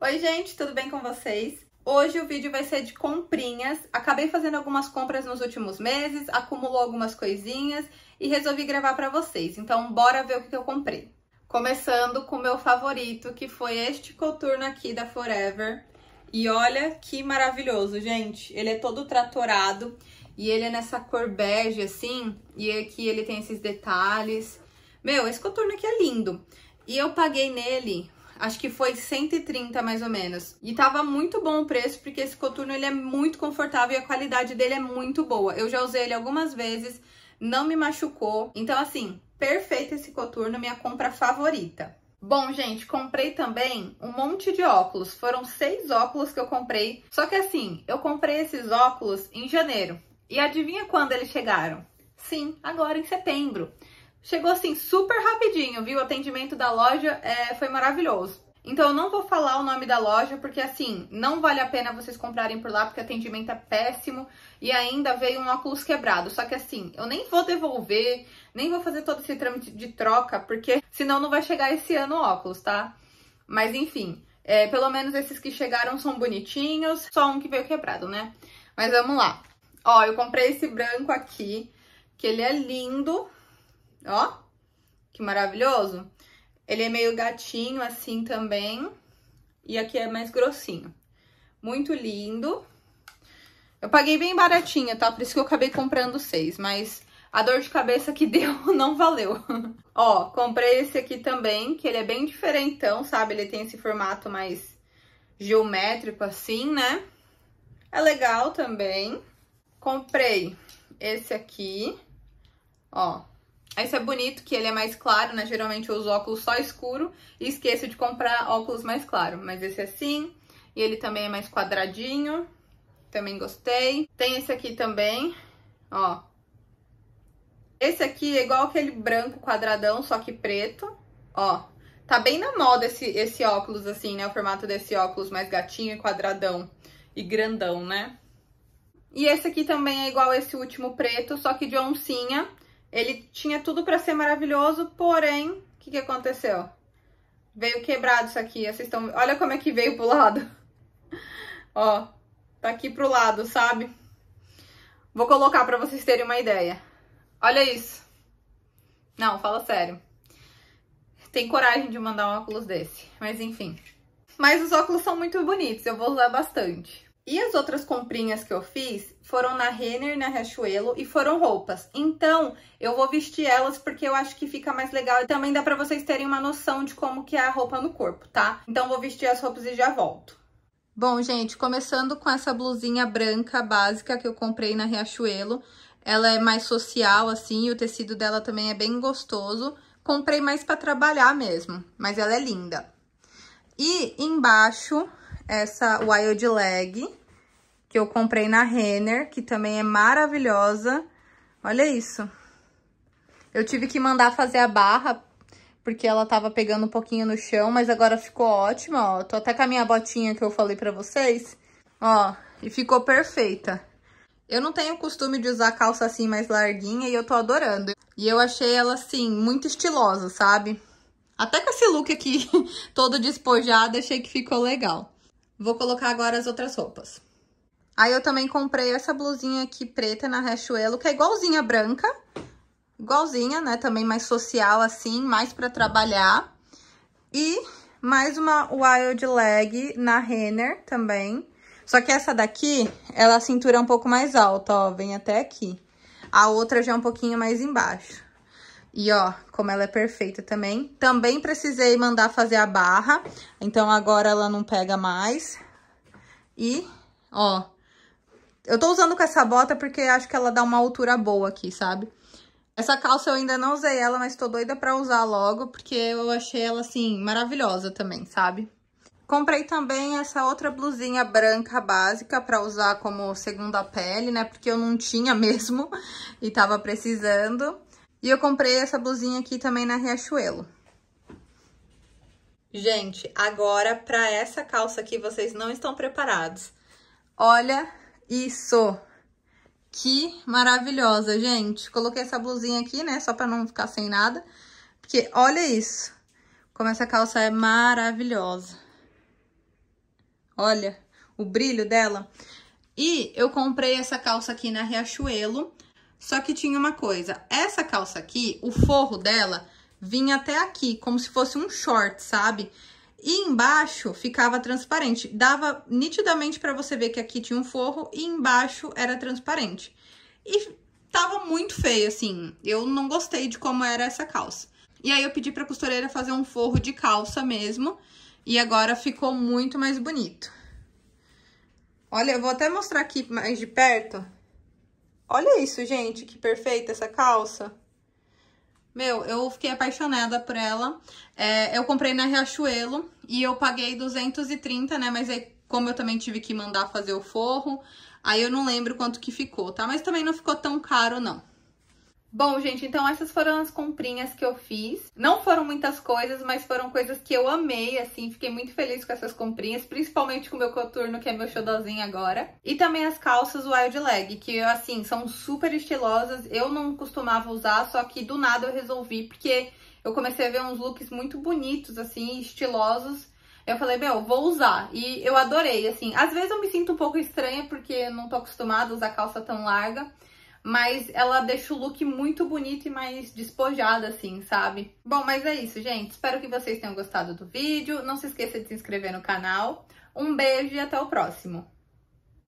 Oi gente, tudo bem com vocês? Hoje o vídeo vai ser de comprinhas. Acabei fazendo algumas compras nos últimos meses, acumulou algumas coisinhas e resolvi gravar para vocês. Então bora ver o que eu comprei. Começando com o meu favorito, que foi este coturno aqui da Forever. E olha que maravilhoso, gente. Ele é todo tratorado e ele é nessa cor bege assim, e aqui é ele tem esses detalhes. Meu, esse coturno aqui é lindo. E eu paguei nele acho que foi 130 mais ou menos. E tava muito bom o preço, porque esse coturno ele é muito confortável e a qualidade dele é muito boa. Eu já usei ele algumas vezes, não me machucou. Então, assim, perfeito esse coturno, minha compra favorita. Bom, gente, comprei também um monte de óculos. Foram seis óculos que eu comprei. Só que assim, eu comprei esses óculos em janeiro. E adivinha quando eles chegaram? Sim, agora em setembro. Chegou assim super rapidinho, viu? O atendimento da loja é, foi maravilhoso. Então eu não vou falar o nome da loja, porque assim, não vale a pena vocês comprarem por lá, porque o atendimento é péssimo e ainda veio um óculos quebrado. Só que assim, eu nem vou devolver, nem vou fazer todo esse trâmite de troca, porque senão não vai chegar esse ano o óculos, tá? Mas enfim, é, pelo menos esses que chegaram são bonitinhos, só um que veio quebrado, né? Mas vamos lá. Ó, eu comprei esse branco aqui, que ele é lindo, Ó, que maravilhoso. Ele é meio gatinho assim também. E aqui é mais grossinho. Muito lindo. Eu paguei bem baratinha, tá? Por isso que eu acabei comprando seis, mas a dor de cabeça que deu não valeu. Ó, comprei esse aqui também, que ele é bem diferentão, sabe? Ele tem esse formato mais geométrico assim, né? É legal também. Comprei esse aqui, ó, esse é bonito, que ele é mais claro, né? Geralmente eu uso óculos só escuro e esqueço de comprar óculos mais claro. Mas esse é assim, e ele também é mais quadradinho, também gostei. Tem esse aqui também, ó. Esse aqui é igual aquele branco quadradão, só que preto, ó. Tá bem na moda esse, esse óculos assim, né? O formato desse óculos mais gatinho e quadradão e grandão, né? E esse aqui também é igual esse último preto, só que de oncinha. Ele tinha tudo para ser maravilhoso, porém, o que, que aconteceu? Veio quebrado isso aqui, vocês estão... Olha como é que veio pro lado. Ó, tá aqui pro lado, sabe? Vou colocar para vocês terem uma ideia. Olha isso. Não, fala sério. Tem coragem de mandar um óculos desse, mas enfim. Mas os óculos são muito bonitos, eu vou usar bastante. E as outras comprinhas que eu fiz foram na Renner, na Riachuelo e foram roupas. Então, eu vou vestir elas porque eu acho que fica mais legal. E também dá pra vocês terem uma noção de como que é a roupa no corpo, tá? Então, vou vestir as roupas e já volto. Bom, gente, começando com essa blusinha branca básica que eu comprei na Riachuelo. Ela é mais social, assim, o tecido dela também é bem gostoso. Comprei mais pra trabalhar mesmo, mas ela é linda. E embaixo essa Wild Leg, que eu comprei na Renner, que também é maravilhosa. Olha isso. Eu tive que mandar fazer a barra, porque ela tava pegando um pouquinho no chão, mas agora ficou ótima, ó. Tô até com a minha botinha que eu falei pra vocês, ó, e ficou perfeita. Eu não tenho costume de usar calça assim mais larguinha e eu tô adorando. E eu achei ela, assim, muito estilosa, sabe? Até com esse look aqui todo despojado, achei que ficou legal. Vou colocar agora as outras roupas. Aí eu também comprei essa blusinha aqui preta na Riachuelo, que é igualzinha branca. Igualzinha, né? Também mais social assim, mais pra trabalhar. E mais uma wild leg na Renner também. Só que essa daqui, ela cintura é um pouco mais alta, ó. Vem até aqui. A outra já é um pouquinho mais embaixo. E ó, como ela é perfeita também. Também precisei mandar fazer a barra, então agora ela não pega mais. E, ó, eu tô usando com essa bota porque acho que ela dá uma altura boa aqui, sabe? Essa calça eu ainda não usei ela, mas tô doida pra usar logo, porque eu achei ela, assim, maravilhosa também, sabe? Comprei também essa outra blusinha branca básica pra usar como segunda pele, né? Porque eu não tinha mesmo e tava precisando. E eu comprei essa blusinha aqui também na Riachuelo. Gente, agora para essa calça aqui vocês não estão preparados. Olha isso! Que maravilhosa, gente! Coloquei essa blusinha aqui, né, só para não ficar sem nada. Porque olha isso! Como essa calça é maravilhosa. Olha o brilho dela. E eu comprei essa calça aqui na Riachuelo. Só que tinha uma coisa, essa calça aqui, o forro dela vinha até aqui, como se fosse um short, sabe? E embaixo ficava transparente, dava nitidamente para você ver que aqui tinha um forro e embaixo era transparente. E tava muito feio, assim, eu não gostei de como era essa calça. E aí eu pedi pra costureira fazer um forro de calça mesmo, e agora ficou muito mais bonito. Olha, eu vou até mostrar aqui mais de perto Olha isso, gente, que perfeita essa calça. Meu, eu fiquei apaixonada por ela. É, eu comprei na Riachuelo e eu paguei 230, né? Mas aí, como eu também tive que mandar fazer o forro, aí eu não lembro quanto que ficou, tá? Mas também não ficou tão caro, não. Bom, gente, então essas foram as comprinhas que eu fiz. Não foram muitas coisas, mas foram coisas que eu amei, assim. Fiquei muito feliz com essas comprinhas, principalmente com o meu coturno, que é meu xodozinho agora. E também as calças Wild Leg, que, assim, são super estilosas. Eu não costumava usar, só que do nada eu resolvi, porque eu comecei a ver uns looks muito bonitos, assim, estilosos. Eu falei, meu, vou usar. E eu adorei, assim. Às vezes eu me sinto um pouco estranha, porque não tô acostumada a usar calça tão larga mas ela deixa o look muito bonito e mais despojado, assim, sabe? Bom, mas é isso, gente. Espero que vocês tenham gostado do vídeo. Não se esqueça de se inscrever no canal. Um beijo e até o próximo!